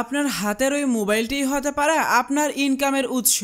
আপনার হাতের ওই মোবাইলটি হতে পারে আপনার ইনকামের উৎস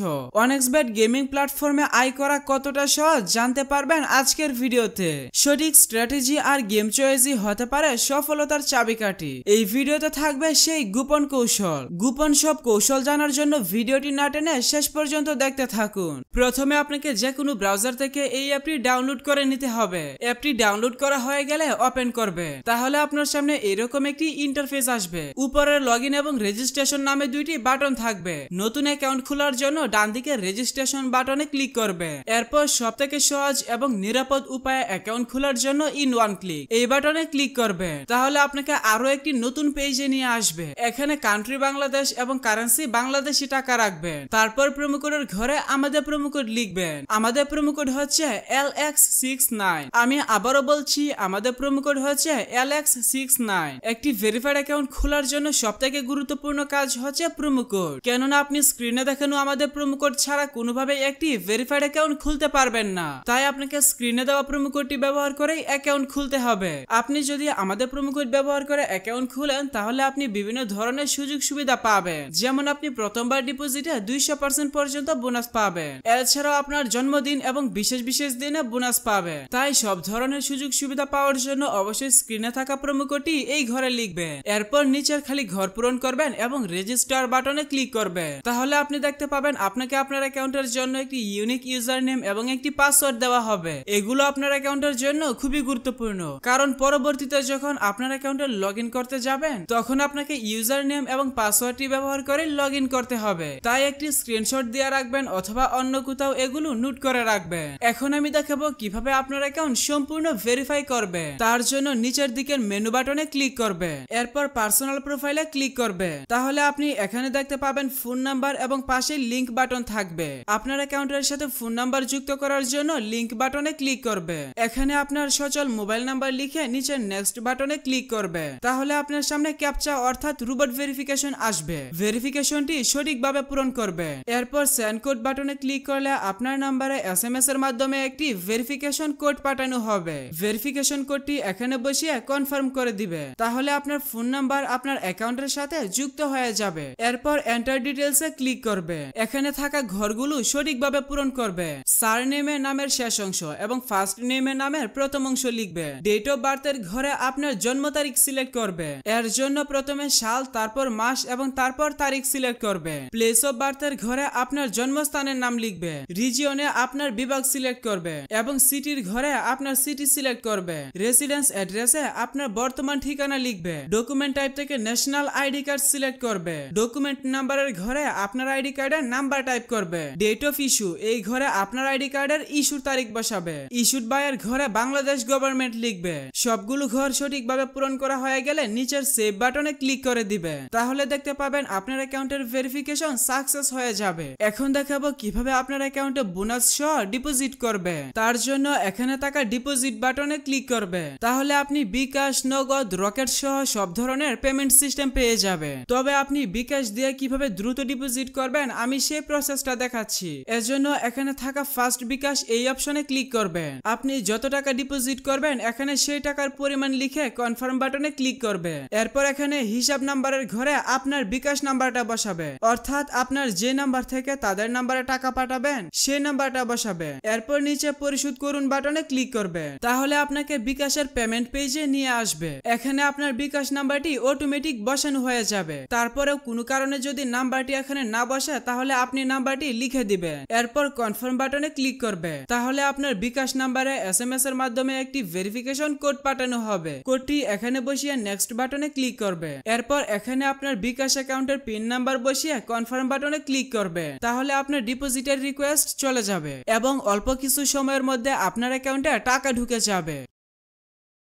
অনেক্সবেট গেমিং প্ল্যাটফর্মে আয় করা কতটা সহজ জানতে পারবেন আজকের ভিডিওতে সঠিক স্ট্র্যাটেজি আর গেম চয়েসই হতে পারে সফলতার চাবিকাঠি এই ভিডিওতে থাকবে সেই গোপন কৌশল গোপন সব কৌশল জানার জন্য ভিডিওটি না টেনে শেষ পর্যন্ত দেখতে থাকুন প্রথমে আপনাকে যে কোনো ব্রাউজার থেকে এই অ্যাপটি ডাউনলোড করে নিতে হবে অ্যাপটি ডাউনলোড করা হয়ে গেলে ওপেন করবে তাহলে আপনার সামনে এরকম একটি ইন্টারফেস আসবে উপরের লগ এবং রেজিস্ট্রেশন নামে দুইটি বাটন থাকবে নতুন অ্যাকাউন্ট খোলার জন্য ডান দিকে রেজিস্ট্রেশন বাটনে ক্লিক করবে এরপর সব থেকে সহজ এবং নিরাপদ উপায়ে অ্যাকাউন্ট খোলার জন্য ইন ওয়ান ক্লিক এই বাটনে ক্লিক করবে তাহলে আপনাকে আরো একটি নতুন পেজে নিয়ে আসবে এখানে কান্ট্রি বাংলাদেশ এবং কারেন্সি বাংলাদেশি টাকা রাখবেন তারপর প্রমোকোডের ঘরে আমাদের প্রমোকোড লিখবেন আমাদের প্রমোকোড হচ্ছে এল এক্স সিক্স নাইন আমি আবারও বলছি আমাদের প্রমোকোড হচ্ছে এল এক্স সিক্স নাইন একটি ভেরিফাইড অ্যাকাউন্ট খোলার জন্য সব থেকে গুরুত্ব গুরুত্বপূর্ণ কাজ হচ্ছে প্রোমো কোড কেননা আপনি স্ক্রিনে দেখানো আমাদের প্রোমো কোড ছাড়া কোনোভাবে একটি ভেরিফাইড অ্যাকাউন্ট খুলতে পারবেন না তাই আপনাকে স্ক্রিনে দেওয়া প্রোমো কোডটি ব্যবহার করে অ্যাকাউন্ট খুলতে হবে আপনি যদি আমাদের প্রোমো কোড ব্যবহার করে অ্যাকাউন্ট খুলেন তাহলে আপনি বিভিন্ন ধরনের সুযোগ সুবিধা পাবেন যেমন আপনি প্রথমবার ডিপোজিটে দুইশো পার্সেন্ট পর্যন্ত বোনাস পাবেন এছাড়াও আপনার জন্মদিন এবং বিশেষ বিশেষ দিনে বোনাস পাবে তাই সব ধরনের সুযোগ সুবিধা পাওয়ার জন্য অবশ্যই স্ক্রিনে থাকা প্রোমো কোডটি এই ঘরে লিখবেন এরপর নিচের খালি ঘর পূরণ করবেন এবং রেজিস্টার বাটনে ক্লিক করবেন তাহলে আপনি দেখতে পাবেন আপনাকে আপনার অ্যাকাউন্টের জন্য একটি ইউনিক ইউজার নেম এবং একটি পাসওয়ার্ড দেওয়া হবে এগুলো আপনার অ্যাকাউন্টের জন্য খুবই গুরুত্বপূর্ণ কারণ পরবর্তীতে যখন আপনার অ্যাকাউন্টে লগ করতে যাবেন তখন আপনাকে ইউজার নেম এবং পাসওয়ার্ডটি ব্যবহার করে লগ করতে হবে তাই একটি স্ক্রিনশট দিয়ে রাখবেন অথবা অন্য কোথাও এগুলো নোট করে রাখবেন এখন আমি দেখাবো কিভাবে আপনার অ্যাকাউন্ট সম্পূর্ণ ভেরিফাই করবে তার জন্য নিচের দিকের মেনু বাটনে ক্লিক করবে এরপর পার্সোনাল প্রোফাইলে ক্লিক করবে করবেন তাহলে আপনি এখানে দেখতে পাবেন ফোন নাম্বার এবং পাশে লিংক বাটন থাকবে আপনার অ্যাকাউন্টের সাথে ফোন নাম্বার যুক্ত করার জন্য লিংক বাটনে ক্লিক করবে এখানে আপনার সচল মোবাইল নাম্বার লিখে নিচে নেক্সট বাটনে ক্লিক করবে তাহলে আপনার সামনে ক্যাপচা অর্থাৎ রোবট ভেরিফিকেশন আসবে ভেরিফিকেশনটি সঠিকভাবে পূরণ করবে এরপর সেন্ড কোড বাটনে ক্লিক করলে আপনার নাম্বারে এস এম এস এর মাধ্যমে একটি ভেরিফিকেশন কোড পাঠানো হবে ভেরিফিকেশন কোডটি এখানে বসিয়ে কনফার্ম করে দিবে তাহলে আপনার ফোন নাম্বার আপনার অ্যাকাউন্টের সাথে যুক্ত হয়ে যাবে এরপর এন্টার ডিটেলস এ ক্লিক করবে এখানে থাকা ঘরগুলো সঠিকভাবে পূরণ করবে সার নেমে নামের শেষ অংশ এবং ফার্স্ট নেমে নামের প্রথম অংশ লিখবে ডেট অফ বার্থের ঘরে আপনার জন্ম তারিখ সিলেক্ট করবে এর জন্য প্রথমে সাল তারপর মাস এবং তারপর তারিখ সিলেক্ট করবে প্লেস অফ বার্থের ঘরে আপনার জন্মস্থানের নাম লিখবে রিজিয়নে আপনার বিভাগ সিলেক্ট করবে এবং সিটির ঘরে আপনার সিটি সিলেক্ট করবে রেসিডেন্স অ্যাড্রেসে আপনার বর্তমান ঠিকানা লিখবে ডকুমেন্ট টাইপ থেকে national ID card card select করবে ডকুমেন্ট নাম্বারের ঘরে আপনার আইডি কার্ডের নাম্বার টাইপ করবে ডেট অফ ইস্যু এই ঘরে আপনার আইডি কার্ডের ইস্যুর তারিখ বসাবে ইস্যুড বায়ের ঘরে বাংলাদেশ গভর্নমেন্ট লিখবে সবগুলো ঘর সঠিকভাবে পূরণ করা হয়ে গেলে নিচের সেভ বাটনে ক্লিক করে দিবে তাহলে দেখতে পাবেন আপনার অ্যাকাউন্টের ভেরিফিকেশন সাকসেস হয়ে যাবে এখন দেখাবো কিভাবে আপনার অ্যাকাউন্টে বোনাস সহ ডিপোজিট করবে তার জন্য এখানে থাকা ডিপোজিট বাটনে ক্লিক করবে তাহলে আপনি বিকাশ নগদ রকেট সহ সব ধরনের পেমেন্ট সিস্টেম পেয়ে যাবে করবেন তবে আপনি বিকাশ দিয়ে কিভাবে দ্রুত ডিপোজিট করবেন আমি সেই প্রসেসটা দেখাচ্ছি এর জন্য এখানে থাকা ফার্স্ট বিকাশ এই অপশনে ক্লিক করবেন আপনি যত টাকা ডিপোজিট করবেন এখানে সেই টাকার পরিমাণ লিখে কনফার্ম বাটনে ক্লিক করবেন এরপর এখানে হিসাব নাম্বারের ঘরে আপনার বিকাশ নাম্বারটা বসাবে অর্থাৎ আপনার যে নাম্বার থেকে তাদের নাম্বারে টাকা পাঠাবেন সেই নাম্বারটা বসাবে এরপর নিচে পরিশোধ করুন বাটনে ক্লিক করবেন তাহলে আপনাকে বিকাশের পেমেন্ট পেজে নিয়ে আসবে এখানে আপনার বিকাশ নাম্বারটি অটোমেটিক বসানো হয়ে যাবে যাবে তারপরেও কোনো কারণে যদি নাম্বারটি এখানে না বসে তাহলে আপনি নাম্বারটি লিখে দিবে এরপর কনফার্ম বাটনে ক্লিক করবে তাহলে আপনার বিকাশ নাম্বারে এস এস এর মাধ্যমে একটি ভেরিফিকেশন কোড পাঠানো হবে কোডটি এখানে বসিয়ে নেক্সট বাটনে ক্লিক করবে এরপর এখানে আপনার বিকাশ অ্যাকাউন্টের পিন নাম্বার বসিয়ে কনফার্ম বাটনে ক্লিক করবে তাহলে আপনার ডিপোজিটের রিকোয়েস্ট চলে যাবে এবং অল্প কিছু সময়ের মধ্যে আপনার অ্যাকাউন্টে টাকা ঢুকে যাবে